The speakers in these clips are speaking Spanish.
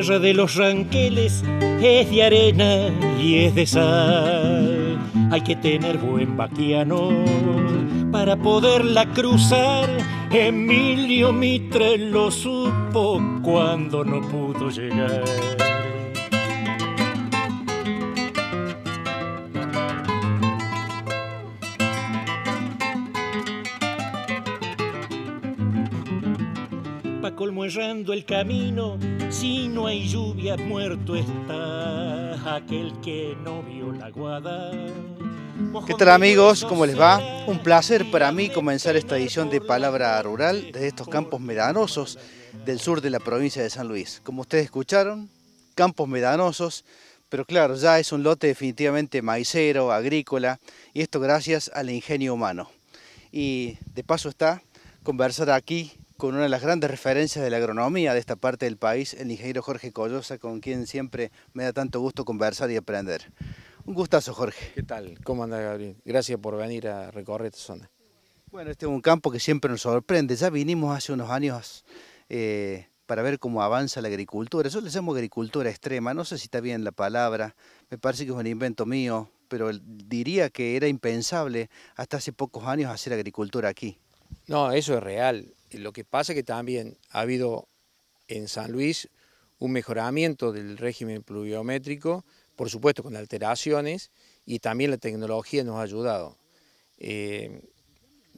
tierra de los ranqueles es de arena y es de sal. Hay que tener buen vaquiano para poderla cruzar. Emilio Mitre lo supo cuando no pudo llegar. colmo errando el camino si no hay lluvia, muerto está aquel que no vio la guada. ¿Qué tal amigos? ¿Cómo les va? Un placer para mí comenzar esta edición de Palabra Rural desde estos campos medanosos del sur de la provincia de San Luis. Como ustedes escucharon, campos medanosos, pero claro, ya es un lote definitivamente maicero, agrícola, y esto gracias al ingenio humano. Y de paso está conversar aquí con una de las grandes referencias de la agronomía de esta parte del país, el ingeniero Jorge Collosa, con quien siempre me da tanto gusto conversar y aprender. Un gustazo, Jorge. ¿Qué tal? ¿Cómo anda, Gabriel? Gracias por venir a recorrer esta zona. Bueno, este es un campo que siempre nos sorprende. Ya vinimos hace unos años eh, para ver cómo avanza la agricultura. Eso le llamo agricultura extrema. No sé si está bien la palabra. Me parece que es un invento mío, pero diría que era impensable hasta hace pocos años hacer agricultura aquí. No, eso es real. Lo que pasa es que también ha habido en San Luis un mejoramiento del régimen pluviométrico, por supuesto con alteraciones, y también la tecnología nos ha ayudado. Eh,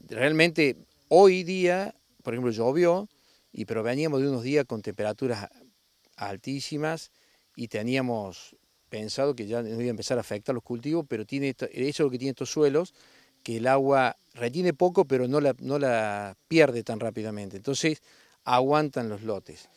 realmente hoy día, por ejemplo, llovió, y, pero veníamos de unos días con temperaturas altísimas y teníamos pensado que ya no iba a empezar a afectar los cultivos, pero tiene, eso es lo que tienen estos suelos, que el agua retiene poco, pero no la, no la pierde tan rápidamente. Entonces, aguantan los lotes.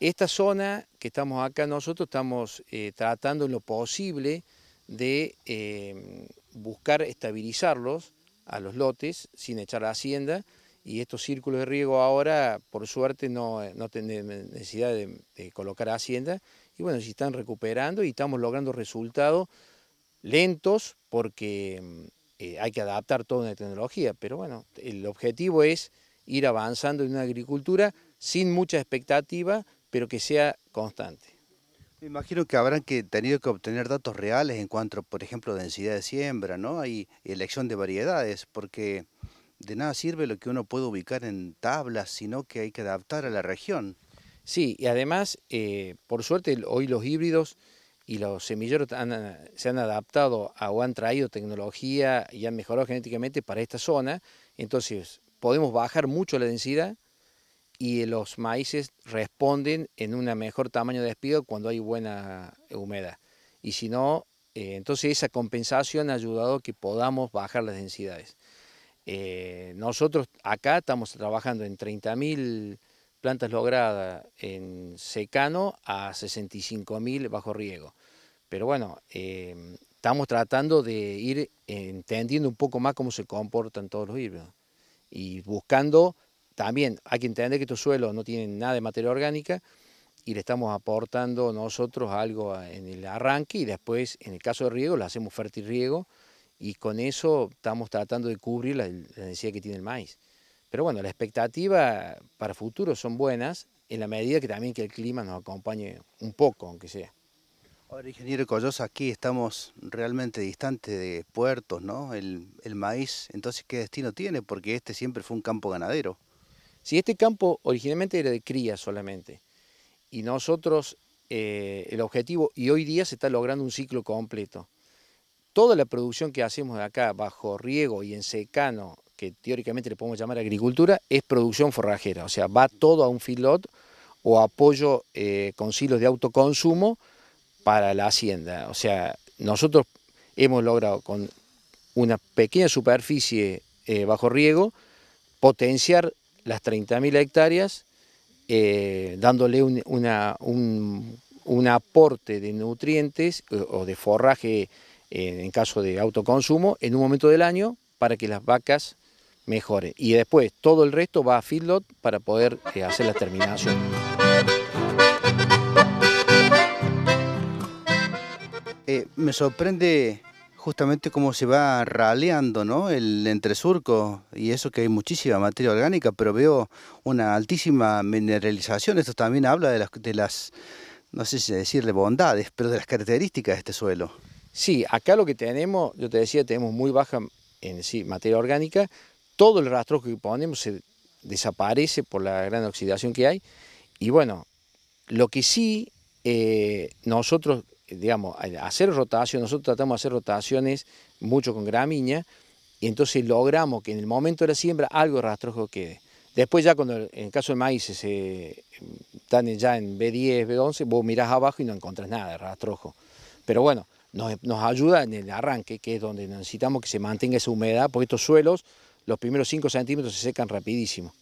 Esta zona que estamos acá nosotros estamos eh, tratando en lo posible de em, buscar estabilizarlos a los lotes sin echar la hacienda y estos círculos de riego ahora, por suerte, no, eh, tienen necesidad de, de, colocar hacienda y bueno, se están recuperando y estamos logrando resultados lentos porque em, eh, hay que adaptar toda una tecnología, pero bueno, el objetivo es ir avanzando en una agricultura sin mucha expectativa, pero que sea constante. Me imagino que habrán que, tenido que obtener datos reales en cuanto, por ejemplo, densidad de siembra, ¿no? Y elección de variedades, porque de nada sirve lo que uno puede ubicar en tablas, sino que hay que adaptar a la región. Sí, y además, eh, por suerte, hoy los híbridos y los semilleros se han adaptado o han traído tecnología y han mejorado genéticamente para esta zona, entonces podemos bajar mucho la densidad y los maíces responden en un mejor tamaño de despido cuando hay buena humedad. Y si no, eh, entonces esa compensación ha ayudado a que podamos bajar las densidades. Eh, nosotros acá estamos trabajando en 30.000 plantas logradas en secano a 65.000 bajo riego. Pero bueno, em, estamos tratando de ir entendiendo un poco más cómo se comportan todos los híbridos y buscando también, hay que entender que estos suelos no tienen nada de materia orgánica y le estamos aportando nosotros algo en el arranque y después, en el caso de riego, le hacemos fértil riego y con eso estamos tratando de cubrir la necesidad que tiene el maíz. Pero bueno, las expectativas para futuro son buenas en la medida que también que el clima nos acompañe un poco, aunque sea. Ahora, ingeniero Collosa, aquí estamos realmente distantes de puertos, ¿no? El, maíz, entonces, ¿qué destino tiene? Porque este siempre fue un campo ganadero. Sí, este campo originalmente era de cría solamente. Y nosotros, eh, el objetivo, y hoy día se está logrando un ciclo completo. Toda la producción que hacemos acá bajo riego y en secano que teóricamente le podemos llamar agricultura, es producción forrajera, o sea, va todo a un filot o apoyo eh, con silos de autoconsumo para la hacienda. O sea, nosotros hemos logrado con una pequeña superficie eh, bajo riego potenciar las 30.000 hectáreas, eh, dándole un, un, aporte de nutrientes o de forraje en caso de autoconsumo en un momento del año para que las vacas ...mejore, Y después todo el resto va a feedlot para poder eh, hacer la terminación. Eh, me sorprende justamente cómo se va raleando ¿no? el entresurco y eso que hay muchísima materia orgánica, pero veo una altísima mineralización. Esto también habla de las, de las no sé si decirle bondades, pero de las características de este suelo. Sí, acá lo que tenemos, yo te decía, tenemos muy baja en materia orgánica, todo el rastrojo que ponemos se desaparece por la gran oxidación que hay. Y bueno, lo que sí eh, nosotros, digamos, hacer rotación, nosotros tratamos de hacer rotaciones mucho con gramínea, y entonces logramos que en el momento de la siembra algo de rastrojo quede. Después ya cuando en el caso del maíz se están ya en B10, B11, vos mirás abajo y no encontrás nada de rastrojo. Pero bueno, nos ayuda en el arranque, que es donde necesitamos que se mantenga esa humedad, porque estos suelos los primeros 5 centímetros se secan rapidísimo.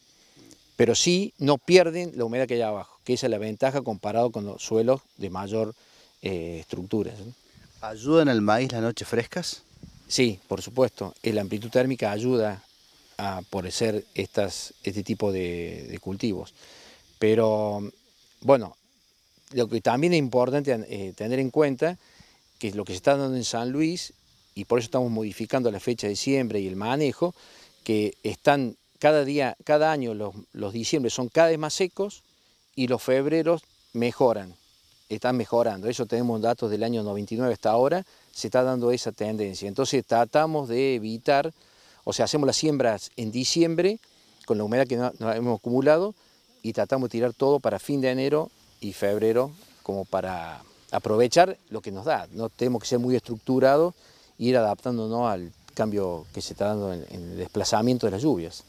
Pero sí no pierden la humedad que hay abajo, que esa es la ventaja comparado con los suelos de mayor eh, estructura. ¿Ayudan al maíz las noches frescas? Sí, por supuesto. Eh, la amplitud térmica ayuda a porecer estas, este tipo de, cultivos. Pero bueno, lo que también es importante eh, tener en cuenta que lo que se está dando en San Luis, y por eso estamos modificando la fecha de siembra y el manejo, que están cada día, cada año los, los diciembre son cada vez más secos y los febreros mejoran, están mejorando. Eso tenemos datos del año 99 hasta ahora, se está dando esa tendencia. Entonces tratamos de evitar, o sea, hacemos las siembras en diciembre con la humedad que nos hemos acumulado y tratamos de tirar todo para fin de enero y febrero como para aprovechar lo que nos da. No tenemos que ser muy estructurados, ir adaptándonos al cambio que se está dando en, el desplazamiento de las lluvias.